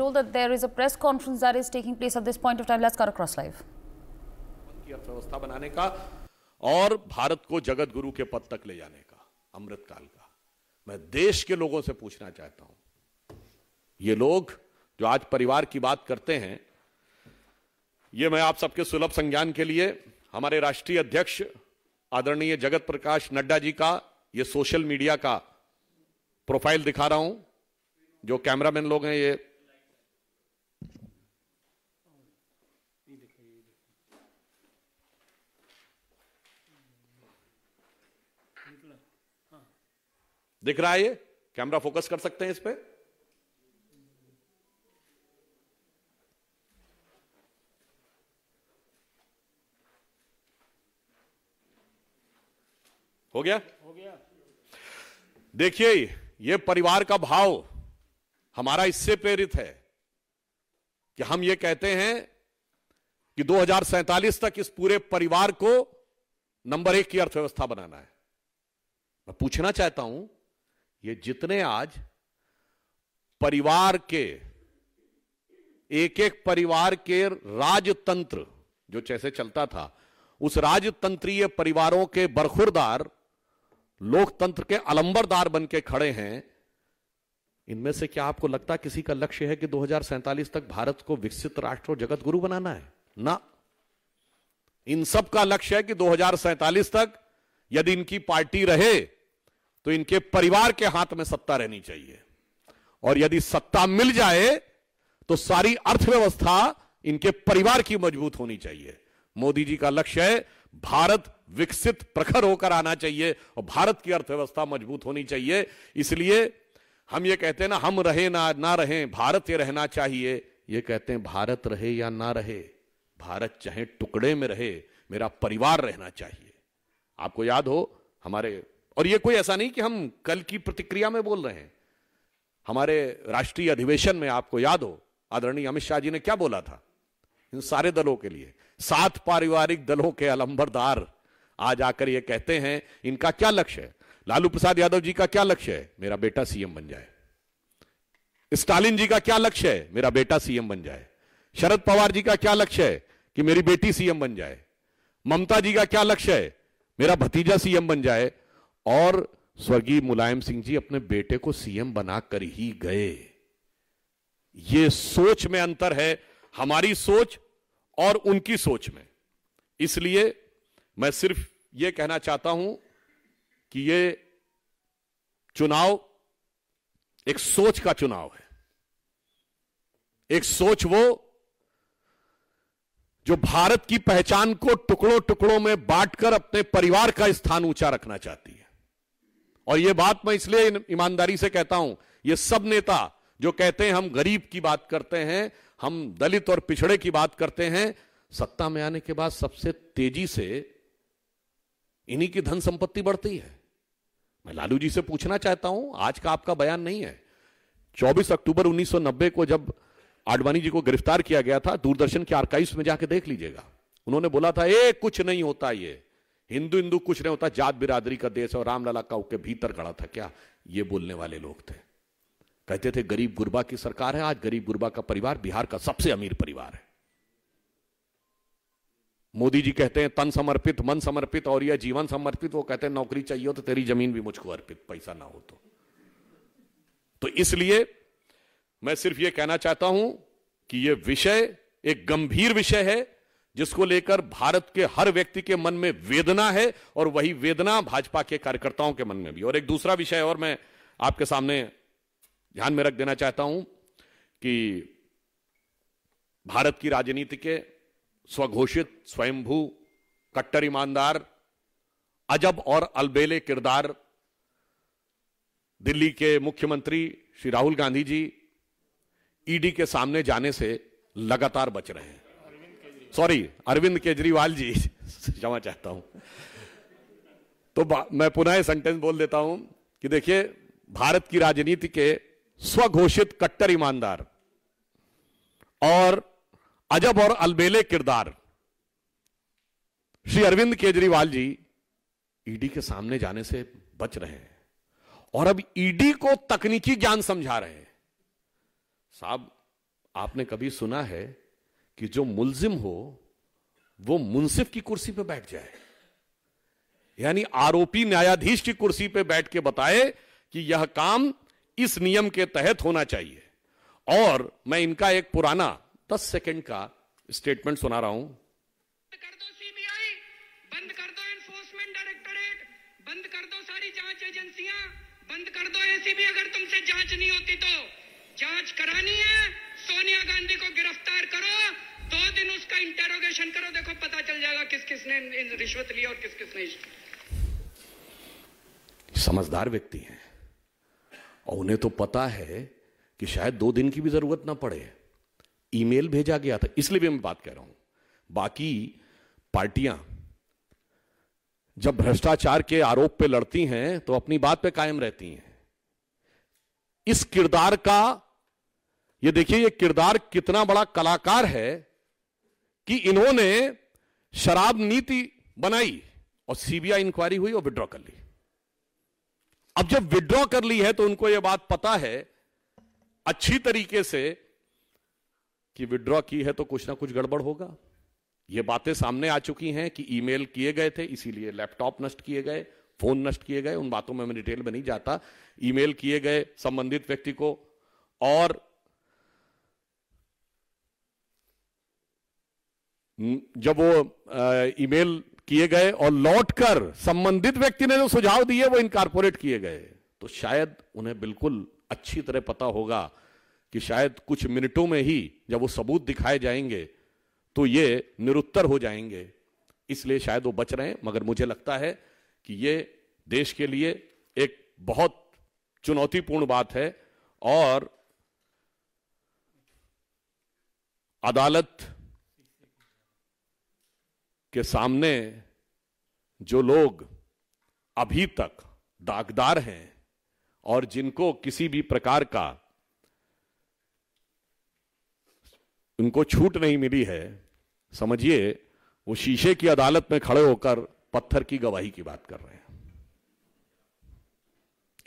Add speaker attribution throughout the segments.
Speaker 1: told that there is a press conference that is taking place at this point of time. Let's cut across live. और भारत को जगत गुरु के पद तक ले जाने का अमृत काल का मैं देश के लोगों से पूछना चाहता हूं ये लोग जो आज परिवार की बात करते हैं ये मैं आप सबके सुलभ संज्ञान के लिए हमारे राष्ट्रीय अध्यक्ष आदरणीय जगत प्रकाश नड्डा जी का ये सोशल मीडिया का प्रोफाइल दिखा रहा हूं जो कैमरामैन लोग हैं ये हाँ। दिख रहा है ये कैमरा फोकस कर सकते हैं इस पर हो गया हो गया देखिए ये परिवार का भाव हमारा इससे प्रेरित है कि हम ये कहते हैं कि दो तक इस पूरे परिवार को नंबर एक की अर्थव्यवस्था बनाना है मैं पूछना चाहता हूं ये जितने आज परिवार के एक एक परिवार के राजतंत्र जो जैसे चलता था उस राजतंत्रीय परिवारों के बरखुरदार लोकतंत्र के अलंबरदार बन के खड़े हैं इनमें से क्या आपको लगता किसी का लक्ष्य है कि दो तक भारत को विकसित राष्ट्र और जगत गुरु बनाना है ना इन सब का लक्ष्य है कि दो तक यदि इनकी पार्टी रहे तो इनके परिवार के हाथ में सत्ता रहनी चाहिए और यदि सत्ता मिल जाए तो सारी अर्थव्यवस्था इनके परिवार की मजबूत होनी चाहिए मोदी जी का लक्ष्य है भारत विकसित प्रखर होकर आना चाहिए और भारत की अर्थव्यवस्था मजबूत होनी चाहिए इसलिए हम ये कहते हैं ना हम रहे ना ना रहे भारत ये रहना चाहिए ये कहते हैं भारत रहे या ना रहे भारत चाहे टुकड़े में रहे मेरा परिवार रहना चाहिए आपको याद हो हमारे और यह कोई ऐसा नहीं कि हम कल की प्रतिक्रिया में बोल रहे हैं हमारे राष्ट्रीय अधिवेशन में आपको याद हो आदरणीय अमित शाह जी ने क्या बोला था इन सारे दलों के लिए सात पारिवारिक दलों के अलंबरदार आज आकर ये कहते हैं इनका क्या लक्ष्य है लालू प्रसाद यादव जी का क्या लक्ष्य है मेरा बेटा सीएम बन जाए स्टालिन जी का क्या लक्ष्य है मेरा बेटा सीएम बन जाए शरद पवार जी का क्या लक्ष्य है कि मेरी बेटी सीएम बन जाए ममता जी का क्या लक्ष्य है मेरा भतीजा सीएम बन जाए और स्वर्गीय मुलायम सिंह जी अपने बेटे को सीएम बनाकर ही गए ये सोच में अंतर है हमारी सोच और उनकी सोच में इसलिए मैं सिर्फ ये कहना चाहता हूं कि ये चुनाव एक सोच का चुनाव है एक सोच वो जो भारत की पहचान को टुकड़ों टुकड़ों में बांटकर अपने परिवार का स्थान ऊंचा रखना चाहती है और यह बात मैं इसलिए ईमानदारी से कहता हूं ये सब नेता जो कहते हैं हम गरीब की बात करते हैं हम दलित और पिछड़े की बात करते हैं सत्ता में आने के बाद सबसे तेजी से इन्हीं की धन संपत्ति बढ़ती है मैं लालू जी से पूछना चाहता हूं आज का आपका बयान नहीं है 24 अक्टूबर 1990 को जब आडवाणी जी को गिरफ्तार किया गया था दूरदर्शन के आर्काइव्स में जाके देख लीजिएगा उन्होंने बोला था ए कुछ नहीं होता ये हिंदू हिंदू कुछ नहीं होता जात बिरादरी का देश और रामलला का उसके भीतर गड़ा था क्या ये बोलने वाले लोग थे कहते थे गरीब गुरबा की सरकार है आज गरीब गुरबा का परिवार बिहार का सबसे अमीर परिवार है मोदी जी कहते हैं तन समर्पित मन समर्पित और यह जीवन समर्पित वो कहते हैं नौकरी चाहिए हो तो तेरी जमीन भी मुझको अर्पित पैसा ना हो तो, तो इसलिए मैं सिर्फ यह कहना चाहता हूं कि यह विषय एक गंभीर विषय है जिसको लेकर भारत के हर व्यक्ति के मन में वेदना है और वही वेदना भाजपा के कार्यकर्ताओं के मन में भी और एक दूसरा विषय और मैं आपके सामने ध्यान में रख देना चाहता हूं कि भारत की राजनीति के स्वघोषित स्वयंभू कट्टर ईमानदार अजब और अलबेले किरदार दिल्ली के मुख्यमंत्री श्री राहुल गांधी जी ईडी के सामने जाने से लगातार बच रहे हैं सॉरी अरविंद केजरीवाल जी क्षमा चाहता हूं तो मैं पुनः सेंटेंस बोल देता हूं कि देखिए भारत की राजनीति के स्वघोषित कट्टर ईमानदार और अजब और अलबेले किरदार श्री अरविंद केजरीवाल जी ईडी e के सामने जाने से बच रहे हैं और अब ईडी e को तकनीकी ज्ञान समझा रहे हैं साहब आपने कभी सुना है कि जो मुलजिम हो वो मुनसिफ की कुर्सी पे बैठ जाए यानी आरोपी न्यायाधीश की कुर्सी पे बैठ के बताए कि यह काम इस नियम के तहत होना चाहिए और मैं इनका एक पुराना दस सेकंड का स्टेटमेंट सुना रहा हूं कर दो सीबीआई बंद कर दो एनफोर्समेंट डायरेक्टोरेट बंद कर दो सारी जांच एजेंसियां बंद कर दो एसीबी अगर तुमसे जांच नहीं होती तो जांच करानी है सोनिया गांधी को गिरफ्तार करो दो दिन उसका इंटेरोगेशन करो देखो पता चल जाएगा किस ने रिश्वत ली और किस ने समझदार व्यक्ति हैं और उन्हें तो पता है कि शायद दो दिन की भी जरूरत ना पड़े ईमेल भेजा गया था इसलिए भी मैं बात कर रहा हूं बाकी पार्टियां जब भ्रष्टाचार के आरोप पे लड़ती हैं तो अपनी बात पे कायम रहती हैं इस किरदार का ये देखिए ये किरदार कितना बड़ा कलाकार है कि इन्होंने शराब नीति बनाई और सीबीआई इंक्वायरी हुई और विड्रॉ कर ली अब जब विड्रॉ कर ली है तो उनको यह बात पता है अच्छी तरीके से कि विड्रॉ की है तो कुछ ना कुछ गड़बड़ होगा यह बातें सामने आ चुकी हैं कि ईमेल किए गए थे इसीलिए लैपटॉप नष्ट किए गए फोन नष्ट किए गए उन बातों में मैं डिटेल में नहीं जाता ईमेल किए गए संबंधित व्यक्ति को और जब वो ईमेल किए गए और लौटकर संबंधित व्यक्ति ने जो सुझाव दिए वो इनकारपोरेट किए गए तो शायद उन्हें बिल्कुल अच्छी तरह पता होगा कि शायद कुछ मिनटों में ही जब वो सबूत दिखाए जाएंगे तो ये निरुत्तर हो जाएंगे इसलिए शायद वो बच रहे हैं मगर मुझे लगता है कि ये देश के लिए एक बहुत चुनौतीपूर्ण बात है और अदालत के सामने जो लोग अभी तक दागदार हैं और जिनको किसी भी प्रकार का उनको छूट नहीं मिली है समझिए वो शीशे की अदालत में खड़े होकर पत्थर की गवाही की बात कर रहे हैं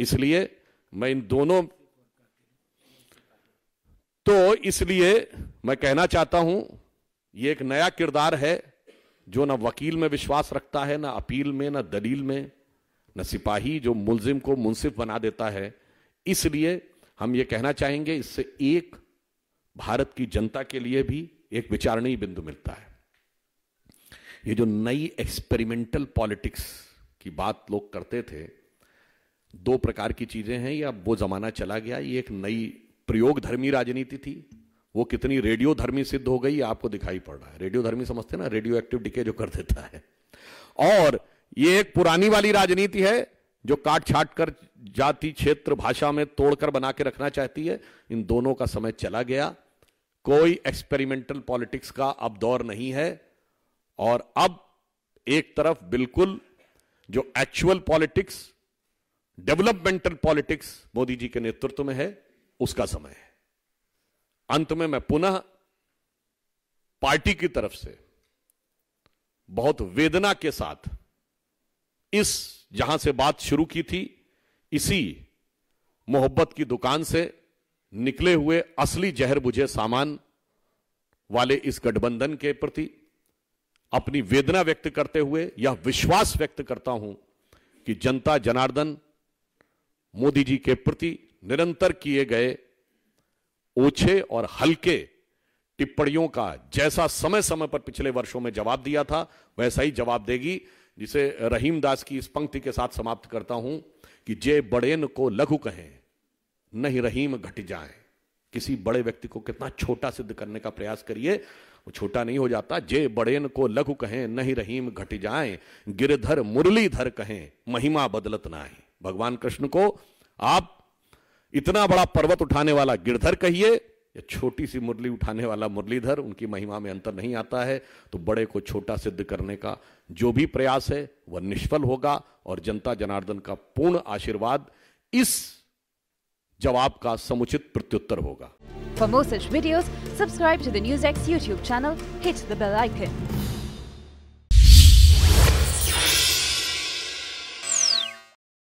Speaker 1: इसलिए मैं इन दोनों तो इसलिए मैं कहना चाहता हूं ये एक नया किरदार है जो ना वकील में विश्वास रखता है ना अपील में ना दलील में न सिपाही जो मुलजिम को मुनसिफ बना देता है इसलिए हम ये कहना चाहेंगे इससे एक भारत की जनता के लिए भी एक विचारणीय बिंदु मिलता है ये जो नई एक्सपेरिमेंटल पॉलिटिक्स की बात लोग करते थे दो प्रकार की चीजें हैं या वो जमाना चला गया ये एक नई प्रयोग धर्मी राजनीति थी वो कितनी रेडियो धर्मी सिद्ध हो गई आपको दिखाई पड़ रहा है रेडियो धर्मी समझते ना रेडियो एक्टिव डिके जो कर देता है और ये एक पुरानी वाली राजनीति है जो काट छाट कर जाति क्षेत्र भाषा में तोड़कर बना के रखना चाहती है इन दोनों का समय चला गया कोई एक्सपेरिमेंटल पॉलिटिक्स का अब दौर नहीं है और अब एक तरफ बिल्कुल जो actual politics developmental politics Modi ji के नेतृत्व में है उसका समय है अंत में मैं पुनः पार्टी की तरफ से बहुत वेदना के साथ इस जहां से बात शुरू की थी इसी मोहब्बत की दुकान से निकले हुए असली जहर बुझे सामान वाले इस गठबंधन के प्रति अपनी वेदना व्यक्त करते हुए यह विश्वास व्यक्त करता हूं कि जनता जनार्दन मोदी जी के प्रति निरंतर किए गए ओछे और हल्के टिप्पणियों का जैसा समय समय पर पिछले वर्षों में जवाब दिया था वैसा ही जवाब देगी जिसे रहीम दास की इस पंक्ति के साथ समाप्त करता हूं कि जे बड़ेन को लघु कहें नहीं रहीम घट जाए किसी बड़े व्यक्ति को कितना छोटा सिद्ध करने का प्रयास करिए वो छोटा नहीं हो जाता जे बड़ेन को लघु कहें नहीं रहीम घट जाए गिरधर मुरलीधर कहें महिमा बदलत ना भगवान कृष्ण को आप इतना बड़ा पर्वत उठाने वाला गिरधर कहिए या छोटी सी मुरली उठाने वाला मुरलीधर उनकी महिमा में अंतर नहीं आता है तो बड़े को छोटा सिद्ध करने का जो भी प्रयास है वह निष्फल होगा और जनता जनार्दन का पूर्ण आशीर्वाद इस जवाब का समुचित प्रत्युत्तर होगा for more such videos subscribe to the NewsX YouTube channel hit the bell icon